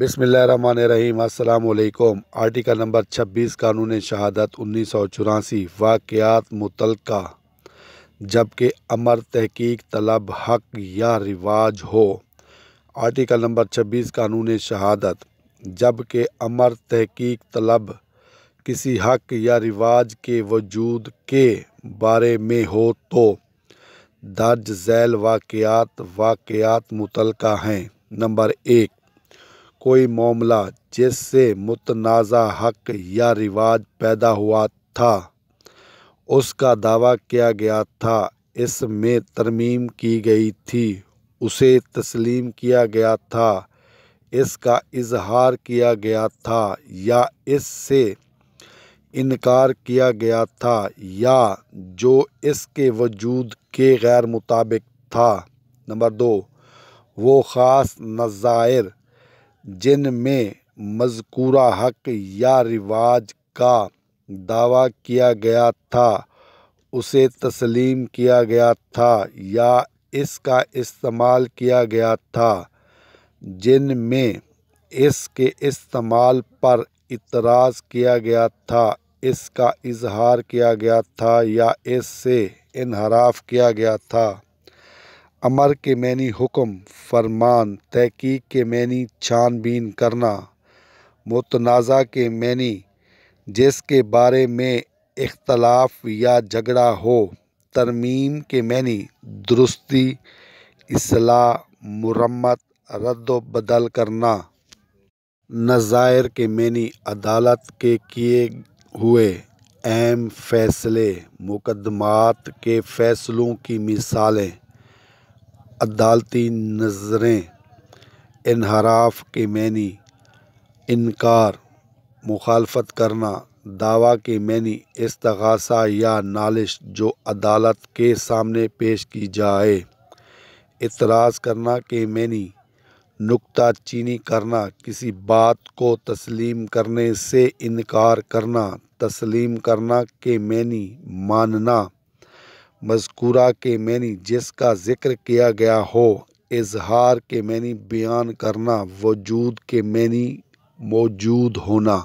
बिसमीम अल्लाम article number 26 कानून शहादत उन्नीस सौ चौरासी वाक़ात मुतलका जबकि अमर तहकीक तलब हक या रिवाज हो आर्टिकल नंबर 26 कानून शहादत जबकि अमर तहकीक तलब किसी हक या रिवाज के वजूद के बारे में हो तो दर्ज झैल वाक़ात वाक़ात मुतलका हैं नंबर एक कोई मामला जिससे मुतनाज़ा हक़ या रिवाज पैदा हुआ था उसका दावा किया गया था इसमें तरमीम की गई थी उसे तस्लीम किया गया था इसका इजहार किया गया था या इससे इनकार किया गया था या जो इसके वजूद के गैर मुताबिक था नंबर दो वो ख़ास नज़ायर जिनमें मज़कूरा हक़ या रिवाज का दावा किया गया था उसे तस्लीम किया गया था या इसका इस्तेमाल किया गया था जिनमें इसके इस्तेमाल पर इतराज़ किया गया था इसका इजहार किया गया था या इससे इनहराफ किया गया था अमर के मैनी हुक्म फरमान तहक़ीक़ के मैनी छानबीन करना मुतनाज़ा के मैनी जिसके बारे में इख्तलाफ या झगड़ा हो तरमीम के मैनी दुरुस्ती असलाह मरम्मत रद्द बदल करना नज़ायर के मैनी अदालत के किए हुए अहम फैसले मुकदमात के फ़ैसलों की मिसालें अदालती नज़रें इनहराफ के मैनी इनकार मुखालफत करना दावा के मैनी इस्तगासा या नालिश जो अदालत के सामने पेश की जाए इतराज़ करना के मैनी नुकता चीनी करना किसी बात को तस्लीम करने से इनकार करना तस्लीम करना के मैनी मानना मज़कूरा के मैनी जिसका ज़िक्र किया गया हो इज़हार के मैनी बयान करना वजूद के मैनी मौजूद होना